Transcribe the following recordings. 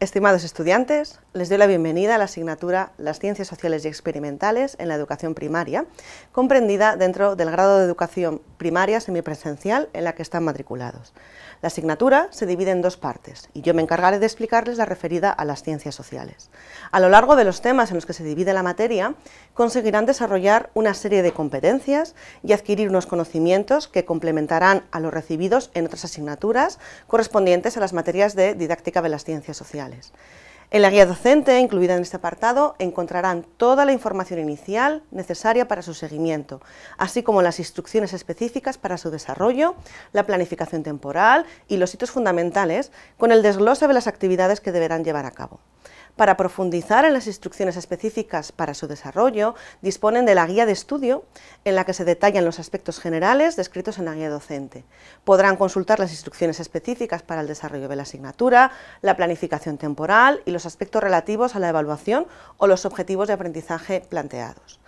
Estimados estudiantes, les doy la bienvenida a la asignatura Las Ciencias Sociales y Experimentales en la Educación Primaria, comprendida dentro del grado de Educación Primaria Semipresencial en la que están matriculados. La asignatura se divide en dos partes y yo me encargaré de explicarles la referida a las ciencias sociales. A lo largo de los temas en los que se divide la materia, conseguirán desarrollar una serie de competencias y adquirir unos conocimientos que complementarán a los recibidos en otras asignaturas correspondientes a las materias de didáctica de las ciencias sociales. En la guía docente, incluida en este apartado, encontrarán toda la información inicial necesaria para su seguimiento, así como las instrucciones específicas para su desarrollo, la planificación temporal y los hitos fundamentales, con el desglose de las actividades que deberán llevar a cabo. Para profundizar en las instrucciones específicas para su desarrollo, disponen de la guía de estudio en la que se detallan los aspectos generales descritos en la guía docente. Podrán consultar las instrucciones específicas para el desarrollo de la asignatura, la planificación temporal y los aspectos relativos a la evaluación o los objetivos de aprendizaje planteados.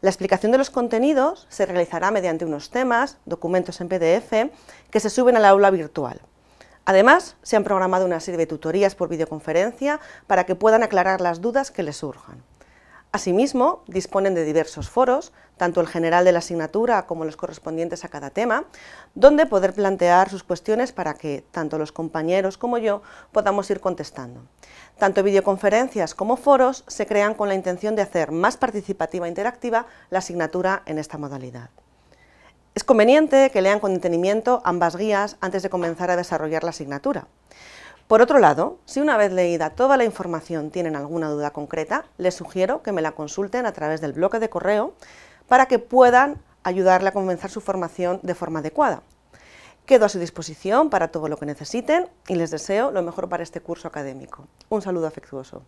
La explicación de los contenidos se realizará mediante unos temas, documentos en PDF, que se suben al aula virtual. Además, se han programado una serie de tutorías por videoconferencia para que puedan aclarar las dudas que les surjan. Asimismo, disponen de diversos foros, tanto el general de la asignatura como los correspondientes a cada tema, donde poder plantear sus cuestiones para que tanto los compañeros como yo podamos ir contestando. Tanto videoconferencias como foros se crean con la intención de hacer más participativa e interactiva la asignatura en esta modalidad. Es conveniente que lean con detenimiento ambas guías antes de comenzar a desarrollar la asignatura. Por otro lado, si una vez leída toda la información tienen alguna duda concreta, les sugiero que me la consulten a través del bloque de correo para que puedan ayudarle a comenzar su formación de forma adecuada. Quedo a su disposición para todo lo que necesiten y les deseo lo mejor para este curso académico. Un saludo afectuoso.